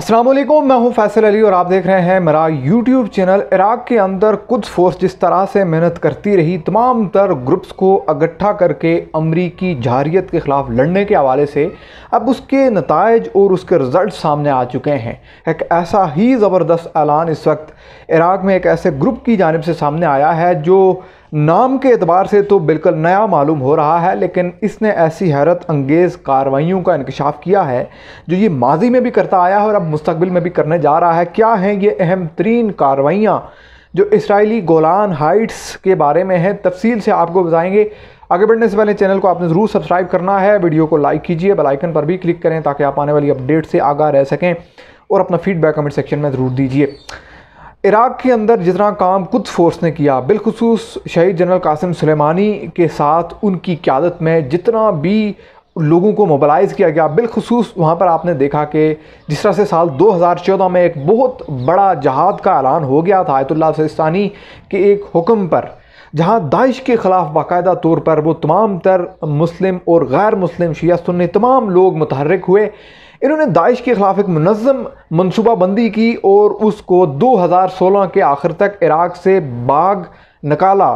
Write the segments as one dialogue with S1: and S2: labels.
S1: असलम मैं हूं फैसल अली और आप देख रहे हैं मेरा यूट्यूब चैनल इराक़ के अंदर कुछ फोर्स जिस तरह से मेहनत करती रही तमाम तर ग्रुप्स को इकट्ठा करके अमरीकी जहारीत के ख़िलाफ़ लड़ने के हवाले से अब उसके नतज और उसके रिज़ल्ट सामने आ चुके हैं एक ऐसा ही ज़बरदस्त ऐलान इस वक्त इराक़ में एक ऐसे ग्रुप की जानब से सामने आया है जो नाम के एतबार से तो बिल्कुल नया मालूम हो रहा है लेकिन इसने ऐसी हैरत अंगेज़ कार्रवाइयों का इंकशाफ किया है जो ये माजी में भी करता आया है और अब मुस्तबिल में भी करने जा रहा है क्या हैं ये अहम तरीन कार्रवाइयाँ जो इसराइली गोलान हाइट्स के बारे में हैं तफसील से आपको बताएंगे आगे बढ़ने से पहले चैनल को आपने ज़रूर सब्सक्राइब करना है वीडियो को लाइक कीजिए बेलाइकन पर भी क्लिक करें ताकि आप आने वाली अपडेट से आगा रह सकें और अपना फीडबैक कमेंट सेक्शन में ज़रूर दीजिए इराक़ के अंदर जितना काम कुछ फोर्स ने किया बिलखसूस शहीद जनरल कासिम सुलेमानी के साथ उनकी क्यादत में जितना भी लोगों को मोबलाइज़ किया गया बिलखसूस वहाँ पर आपने देखा कि जिस तरह से साल 2014 में एक बहुत बड़ा जहाद का ऐलान हो गया था आयतुल्ला सिस्तानी के एक हुक्म पर जहाँ दाइश के ख़िलाफ़ बाकायदा तौर पर वो तमाम तर मुस्लिम और गैर मुस्लिम शिया सुन्नी तमाम लोग मतहरक हुए इन्होंने दाइश के ख़िलाफ़ एक मनज़म मनसूबाबंदी की और उसको 2016 के आखिर तक इराक़ से बाघ निकाला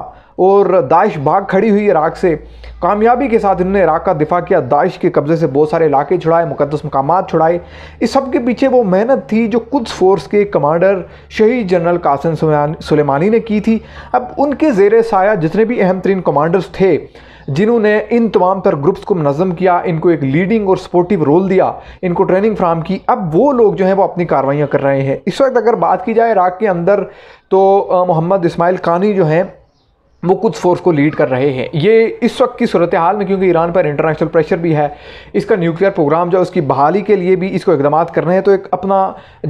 S1: और दाइश भाग खड़ी हुई इराक़ से कामयाबी के साथ इन्होंने इराक़ का दिफा किया दाइश के कब्ज़े से बहुत सारे इलाके छुड़ाए मुकदस मकाम छुड़ाए इस सब के पीछे वो मेहनत थी जो कुछ फोर्स के कमांडर शहीद जनरल कासिम सुलेमानी ने की थी अब उनके जेर साया जितने भी अहम तरीन कमांडर्स थे जिन्होंने इन तमाम तर ग्रुप्स को मनज़म किया इनको एक लीडिंग और सपोर्टिव रोल दिया इनको ट्रेनिंग फ्राहम की अब वो लोग जो हैं वो अपनी कार्रवाइयाँ कर रहे हैं इस वक्त अगर बात की जाए इराक के अंदर तो मोहम्मद इसमाइल कानी जो हैं वो कुछ फोर्स को लीड कर रहे हैं ये इस वक्त की सूरत हाल में क्योंकि ईरान पर इंटरनेशनल प्रेशर भी है इसका न्यूक्लियर प्रोग्राम जो उसकी बहाली के लिए भी इसको इकदाम कर रहे हैं तो एक अपना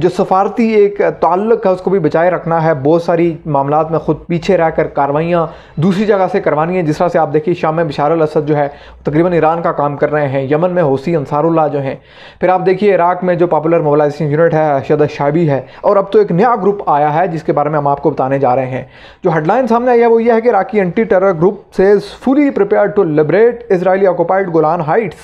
S1: जो सफारती एक ताल्लक है उसको भी बचाए रखना है बहुत सारी मामला में ख़ुद पीछे रह कर कार्रवाइयाँ दूसरी जगह से करवानी हैं जिस तरह से आप देखिए शाम में बिशार असद जो है तकरीबन ईरान का काम कर रहे हैं यमन में होसी अंसारुल्ला जो हैं फिर आप देखिए इराक में जो पॉपुलर मोबलाइजेशन यूनिट है अरशद शाबी है और अब तो एक नया ग्रुप आया है जिसके बारे में हम आपको बताने जा रहे हैं जो हेडलाइन सामने आई है वो ये है कि इराकी एंटी टेरर ग्रुप से fully prepare to liberate Israeli occupied Golan Heights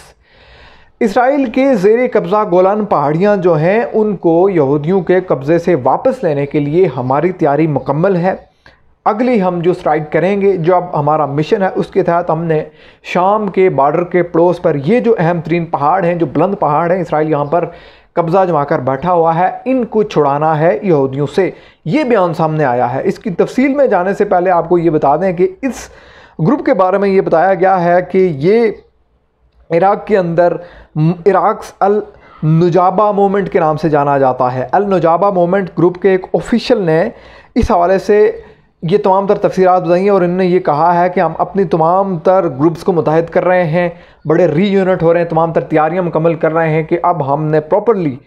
S1: Israel के जेर कब्ज़ा गोलान पहाड़ियाँ जो हैं उनको यहूदियों के कब्ज़े से वापस लेने के लिए हमारी तैयारी मुकम्मल है अगली हम जो स्ट्राइक करेंगे जो अब हमारा मिशन है उसके तहत हमने शाम के बॉर्डर के पड़ोस पर ये जो अहम तरीन पहाड़ हैं जो बुलंद पहाड़ हैं इसराइल यहाँ पर कब्ज़ा जमा कर बैठा हुआ है इनको छुड़ाना है यहूदियों से ये बयान सामने आया है इसकी तफसील में जाने से पहले आपको ये बता दें कि इस ग्रुप के बारे में ये बताया गया है कि ये इराक़ के अंदर इराक़ अल नुजाबा मोमेंट के नाम से जाना जाता है अल नुजाबा मोमेंट ग्रुप के एक ऑफिशियल ने इस हवाले से ये तमाम तर तफसीरत बताई हैं और इनने ये कहा है कि हम अपनी तमाम तर ग्रुप्स को मुतहद कर रहे हैं बड़े री यूनिट हो रहे हैं तमाम तर तैयारियाँ मुकम्मल कर रहे हैं कि अब हमने प्रॉपरली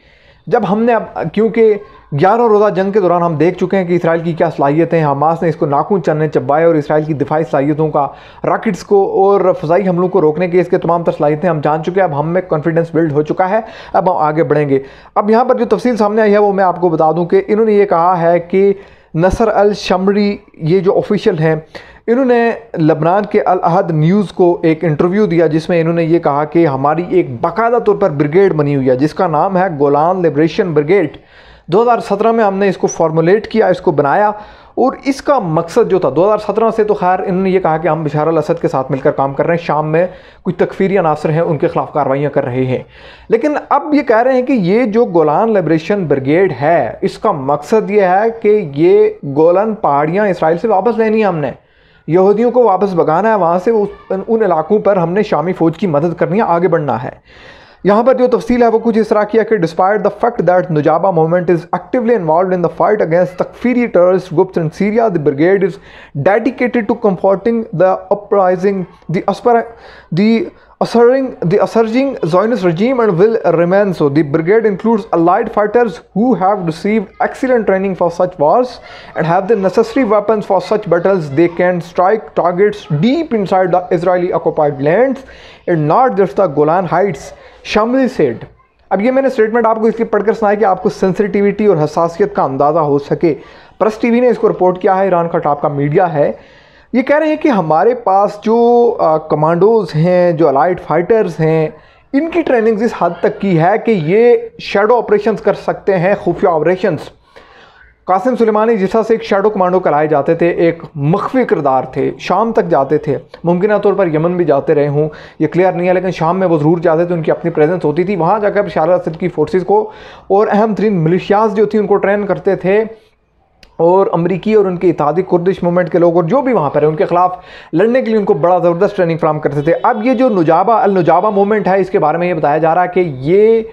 S1: जब हमने अब क्योंकि ग्यारह रोज़ा जंग के दौरान हम देख चुके हैं कि इसराइल की क्या सलाहियतें हैं हमास ने इसको नाखून चलने चबाए और इसराइल की दिफाई सलाहियतों का रॉकेट्स को और फजाई हमलों को रोकने के इसके तमाम तर सलाहियतें हम जान चुके हैं अब हम में कॉन्फिडेंस बिल्ड हो चुका है अब हम आगे बढ़ेंगे अब यहाँ पर जो तफसील सामने आई है वो मैं आपको बता दूँ कि इन्होंने ये कहा है कि नसर अल शमरी ये जो ऑफिशियल हैं इन्होंने लबनान के अल अहद न्यूज़ को एक इंटरव्यू दिया जिसमें इन्होंने ये कहा कि हमारी एक बाकायदा तौर पर ब्रिगेड बनी हुई है जिसका नाम है गोलान लिब्रेशन ब्रिगेड 2017 में हमने इसको फॉर्मुलेट किया इसको बनाया और इसका मकसद जो था 2017 से तो खैर इन्होंने ये कहा कि हम बिशार असद के साथ मिलकर काम कर रहे हैं शाम में कुछ तकफीरी अनासर हैं उनके खिलाफ कार्रवाइयाँ कर रहे हैं लेकिन अब ये कह रहे हैं कि ये जो गोलान लिब्रेशन ब्रिगेड है इसका मकसद ये है कि ये गोलान पहाड़ियाँ इसराइल से वापस लेनी है हमने यहूदियों को वापस भगाना है वहाँ से उन इलाकों पर हमने शामी फ़ौज की मदद करनी है आगे बढ़ना है यहाँ पर जो तफसील है वो कुछ इस तरह किया कि despite the fact that Nujaba movement is actively involve in the fight against तकफीरी टर्स groups in Syria the brigade is dedicated to comforting the uprising the asserting the asserting Zionist regime and will remain so. The brigade includes allied fighters who have received excellent training for such wars and have the necessary weapons for such battles. They can strike targets deep inside the Israeli occupied lands and not just the Golan Heights, Shamli said. अब ये मैंने statement आपको इसलिए पढ़कर सुनाया कि आपको sensitivity और हसासियत का अंदाज़ा हो सके प्रेस टीवी ने इसको रिपोर्ट किया है ईरान का टॉप का मीडिया है ये कह रहे हैं कि हमारे पास जो कमांडोज़ हैं जो अलाइड फाइटर्स हैं इनकी ट्रेनिंग इस हद तक की है कि ये शेडो ऑपरेशंस कर सकते हैं खुफिया ऑपरेशंस कासिम सुलेमानी जिस से एक शेडो कमांडो कराए जाते थे एक मख्फी किरदार थे शाम तक जाते थे मुमकिन तौर पर यमन भी जाते रहे हूँ ये क्लियर नहीं है लेकिन शाम में वो ज़रूर जाते थे उनकी अपनी प्रेजेंस होती थी वहाँ जाकर शारद असद की फोर्सेज को और अहम तरीन मिलिशियाज जो थी उनको ट्रेन करते थे और अमरीकी और उनके इतिहादी कुर्दिश मूवमेंट के लोग और जो भी वहाँ पर है उनके खिलाफ लड़ने के लिए उनको बड़ा ज़बरदस्त ट्रेनिंग फ्राहम करते थे अब ये जो नुजाबा अल नुजाबा मूवमेंट है इसके बारे में ये बताया जा रहा है कि ये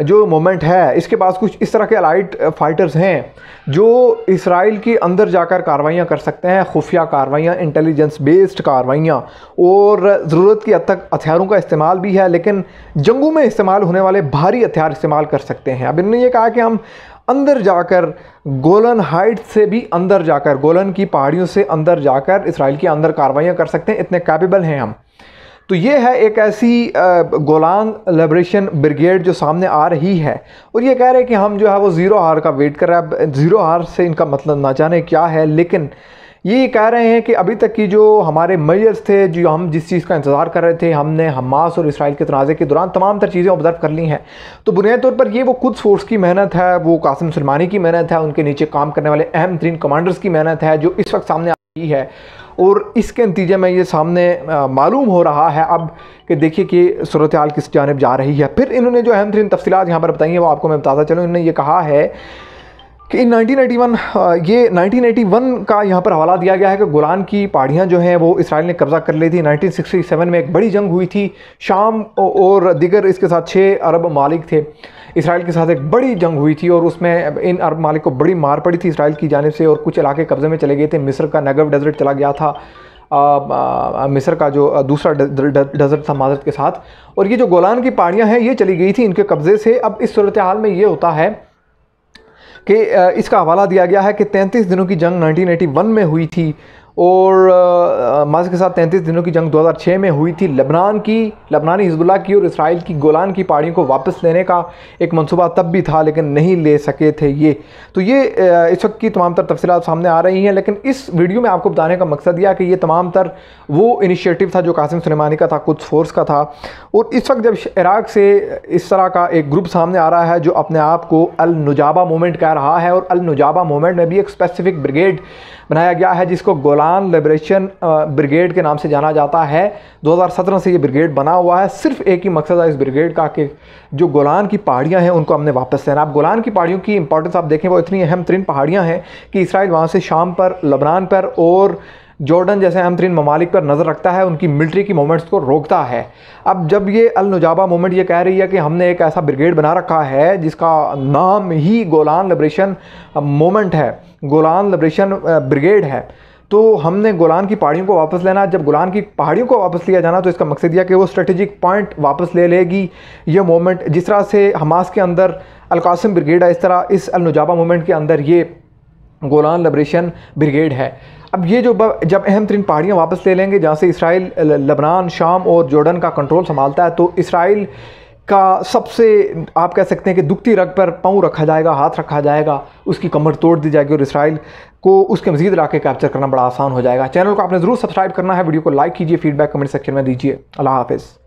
S1: जो मोमेंट है इसके पास कुछ इस तरह के अलाइट फाइटर्स हैं जो इसराइल के अंदर जाकर कार्रवाइयाँ कर सकते हैं खुफिया कार्रवाइयाँ इंटेलिजेंस बेस्ड कार्रवाइयाँ और ज़रूरत की हद तक हथियारों का इस्तेमाल भी है लेकिन जंगों में इस्तेमाल होने वाले भारी हथियार इस्तेमाल कर सकते हैं अब इन्होंने ये कहा कि हम अंदर जाकर गोलन हाइट से भी अंदर जाकर गोलन की पहाड़ियों से अंदर जाकर इसराइल के अंदर कार्रवाइयाँ कर सकते हैं इतने कैपेबल हैं हम तो ये है एक ऐसी गोलान लिब्रेशन ब्रिगेड जो सामने आ रही है और ये कह रहे हैं कि हम जो है वो ज़ीरो हार का वेट कर रहे हैं ज़ीरो हार से इनका मतलब ना जाने क्या है लेकिन ये कह रहे हैं कि अभी तक की जो हमारे मेजर्स थे जो हम जिस चीज़ का इंतज़ार कर रहे थे हमने हमास और इसराइल के तनाज़े के दौरान तमाम तर चीज़ें ऑब्जर्व कर ली हैं तो बुनियादी तौर पर ये वो खुद फोर्स की मेहनत है वो कासिम सलमानी की मेहनत है उनके नीचे काम करने वाले अहम तरीन कमांडर्स की मेहनत है जो इस वक्त सामने आ रही है और इसके नतीजे में ये सामने मालूम हो रहा है अब कि देखिए कि सूरत हाल किस जानब जा रही है फिर इन्होंने जो अहम तरीन तफसीत यहाँ पर बताई हैं वो आपको मैं बताता चलूँ इन्होंने ये कहा है कि इन 1981 ये 1981 का यहाँ पर हवाला दिया गया है कि गुलान की पहाड़ियाँ जो हैं वो इसराइल ने कब्ज़ा कर ली थी 1967 में एक बड़ी जंग हुई थी शाम और दिगर इसके साथ छः अरब मालिक थे इसराइल के साथ एक बड़ी जंग हुई थी और उसमें इन अरब मालिक को बड़ी मार पड़ी थी इसराइल की जानब से और कुछ इलाके कब्ज़े में चले गए थे मिस्र का नगर डेजर्ट चला गया था मिस्र का जो दूसरा डेजर्ट था माजरत के साथ और ये जो गोलान की पहाड़ियाँ हैं ये चली गई थी इनके कब्ज़े से अब इस सूरत हाल में ये होता है कि इसका हवाला दिया गया है कि 33 दिनों की जंग 1981 में हुई थी और माज के साथ तैंतीस दिनों की जंग 2006 में हुई थी लबनान की लबनानी हिजबुल्ला की और इसराइल की गोलान की पहाड़ियों को वापस लेने का एक मनसूबा तब भी था लेकिन नहीं ले सके थे ये तो ये इस वक्त की तमाम तर तफसी सामने आ रही हैं लेकिन इस वीडियो में आपको बताने का मकसद यह कि ये तमाम तर वो इनिशिएटिव था जो कासिम सलेमानी का था कुछ फोर्स का था और इस वक्त जब इराक से इस तरह का एक ग्रुप सामने आ रहा है जो अपने आप को अल मोमेंट कह रहा है और अल मोमेंट में भी एक स्पेसिफिक ब्रिगेड बनाया गया है जिसको गोलान ईरान लिबरेशन ब्रिगेड के नाम से जाना जाता है 2017 से ये ब्रिगेड बना हुआ है सिर्फ एक ही मकसद है इस ब्रिगेड का कि जो गोलान की पहाड़ियाँ हैं उनको हमने वापस लेना आप गोलान की पहाड़ियों की इंपॉर्टेंस आप देखें वो इतनी अहम तरीन पहाड़ियाँ हैं कि इसराइल वहाँ से शाम पर लबनान पर और जॉर्डन जैसे अहम तरीन ममालिक पर नज़र रखता है उनकी मिलिट्री की मूवमेंट्स को रोकता है अब जब ये अल नुजाबा मूवमेंट ये कह रही है कि हमने एक ऐसा ब्रिगेड बना रखा है जिसका नाम ही गोलान लिब्रेशन मूवमेंट है गोलान लिब्रेशन ब्रिगेड है तो हमने गोलान की पहाड़ियों को वापस लेना जब गोलान की पहाड़ियों को वापस लिया जाना तो इसका मकसद यह कि वो स्ट्रेटेजिक पॉइंट वापस ले लेगी ये मोमेंट जिस तरह से हमास के अंदर अलकासम ब्रिगेड है इस तरह इस अलनुजाबा मोमेंट के अंदर ये गोलान लिब्रेशन ब्रिगेड है अब ये जो जब अहम तरीन पहाड़ियाँ वापस ले लेंगे जहाँ से इसराइल लबनान शाम और जॉर्डन का कंट्रोल संभालता है तो इसराइल का सबसे आप कह सकते हैं कि दुखती रग पर पाँव रखा जाएगा हाथ रखा जाएगा उसकी कमर तोड़ दी जाएगी और इसराइल को उसके मजीद इलाके कैप्चर करना बड़ा आसान हो जाएगा चैनल को आपने ज़रूर सब्सक्राइब करना है वीडियो को लाइक कीजिए फीडबैक कमेंट सेक्शन में दीजिए अल्लाह हाफिज़